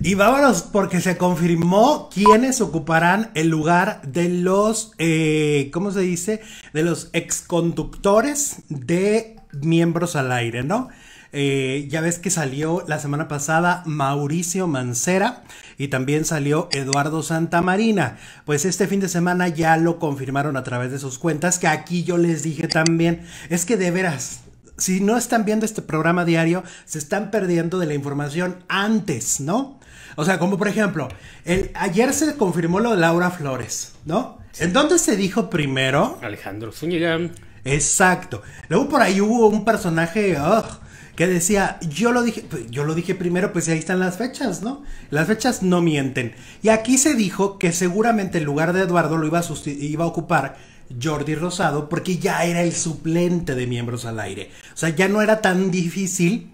Y vámonos porque se confirmó quiénes ocuparán el lugar de los, eh, ¿cómo se dice? De los exconductores de miembros al aire, ¿no? Eh, ya ves que salió la semana pasada Mauricio Mancera y también salió Eduardo Santamarina. Pues este fin de semana ya lo confirmaron a través de sus cuentas, que aquí yo les dije también, es que de veras, si no están viendo este programa diario, se están perdiendo de la información antes, ¿no? O sea, como por ejemplo, el, ayer se confirmó lo de Laura Flores, ¿no? ¿En dónde se dijo primero? Alejandro Zúñiga. Exacto. Luego por ahí hubo un personaje, que decía, yo lo dije, pues, yo lo dije primero, pues ahí están las fechas, ¿no? Las fechas no mienten. Y aquí se dijo que seguramente el lugar de Eduardo lo iba a, iba a ocupar Jordi Rosado porque ya era el suplente de miembros al aire. O sea, ya no era tan difícil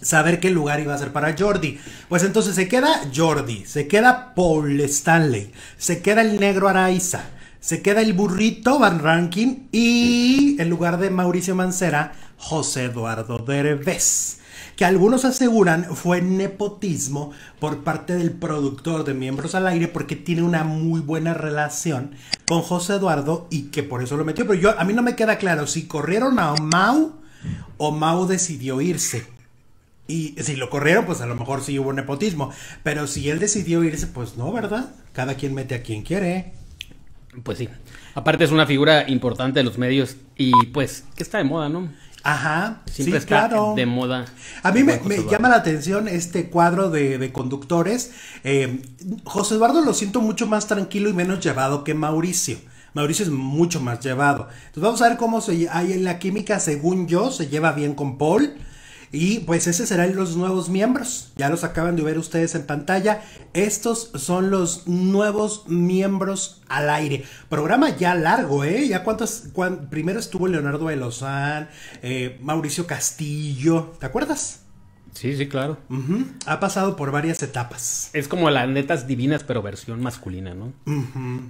saber qué lugar iba a ser para Jordi. Pues entonces se queda Jordi, se queda Paul Stanley, se queda el negro Araiza, se queda el burrito Van Rankin y en lugar de Mauricio Mancera José Eduardo Derbez, que algunos aseguran fue nepotismo por parte del productor de Miembros al Aire porque tiene una muy buena relación con José Eduardo y que por eso lo metió. Pero yo, a mí no me queda claro si corrieron a Mau o Mau decidió irse. Y si lo corrieron, pues a lo mejor sí hubo nepotismo. Pero si él decidió irse, pues no, ¿verdad? Cada quien mete a quien quiere. Pues sí. Aparte es una figura importante de los medios y pues que está de moda, ¿no? Ajá, sí, claro. de moda. A mí me, llama la atención este cuadro de, conductores. Eh, José Eduardo lo siento mucho más tranquilo y menos llevado que Mauricio. Mauricio es mucho más llevado. Entonces vamos a ver cómo se, hay en la química, según yo, se lleva bien con Paul. Y pues esos serán los nuevos miembros. Ya los acaban de ver ustedes en pantalla. Estos son los nuevos miembros al aire. Programa ya largo, ¿eh? Ya cuántos... primero estuvo Leonardo Belozán, eh, Mauricio Castillo. ¿Te acuerdas? Sí, sí, claro. Ha pasado por varias etapas. Es como las netas divinas, pero versión masculina, ¿no?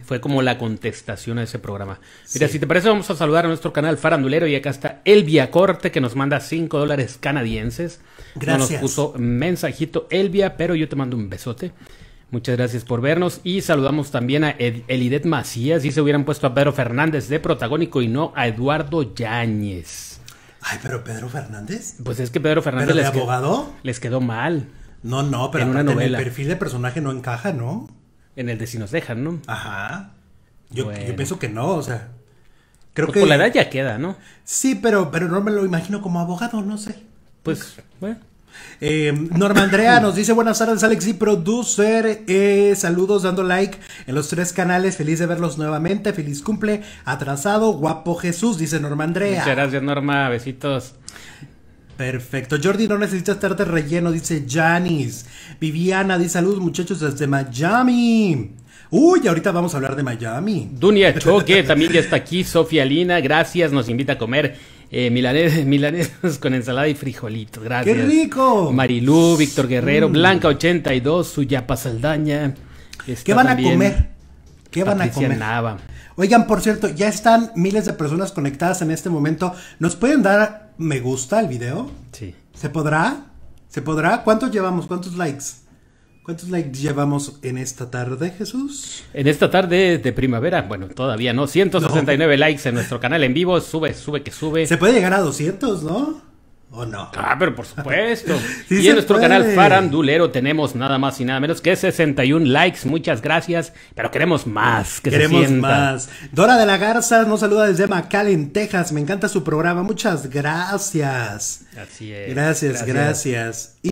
Fue como la contestación a ese programa. Mira, si te parece, vamos a saludar a nuestro canal Farandulero y acá está Elvia Corte que nos manda 5 dólares canadienses. Gracias. nos puso mensajito Elvia, pero yo te mando un besote. Muchas gracias por vernos y saludamos también a Elidet Macías. Y se hubieran puesto a Pedro Fernández de protagónico y no a Eduardo Yáñez. Ay, pero Pedro Fernández. Pues es que Pedro Fernández. el les abogado? Quedó, les quedó mal. No, no, pero en, una novela. el perfil de personaje no encaja, ¿no? En el de si nos dejan, ¿no? Ajá. Yo, pienso que no, o sea. Creo pues que. Por la edad ya queda, ¿no? Sí, pero, pero no me lo imagino como abogado, no sé. Pues, bueno. Eh, Norma Andrea nos dice buenas tardes Alex y producer. Eh, saludos dando like en los tres canales. Feliz de verlos nuevamente. Feliz cumple. Atrasado. Guapo Jesús, dice Norma Andrea. Muchas gracias Norma. Besitos. Perfecto. Jordi, no necesitas de relleno, dice Janis. Viviana, dice salud, muchachos desde Miami. Uy, ahorita vamos a hablar de Miami. Dunia Choque también ya está aquí. Sofía Lina, gracias. Nos invita a comer eh, milanes, con ensalada y frijolitos. Gracias. ¡Qué rico! Marilú, Víctor Guerrero, mm. Blanca82, Suyapa Saldaña. ¿Qué van a comer? ¿Qué van a comer? Oigan, por cierto, ya están miles de personas conectadas en este momento. ¿Nos pueden dar me gusta al video? Sí. ¿Se podrá? ¿Se podrá? ¿Cuántos llevamos? ¿Cuántos likes? ¿Cuántos likes llevamos en esta tarde, Jesús? En esta tarde de primavera, bueno, todavía no, 169 likes en nuestro canal en vivo, sube, sube, que sube. Se puede llegar a 200, ¿no? ¿O no? Ah, pero por supuesto. y en nuestro canal Farandulero tenemos nada más y nada menos que 61 likes. Muchas gracias, pero queremos más. queremos más. Dora de la Garza nos saluda desde McAllen, Texas. Me encanta su programa. Muchas gracias. Así es. Gracias, gracias. gracias.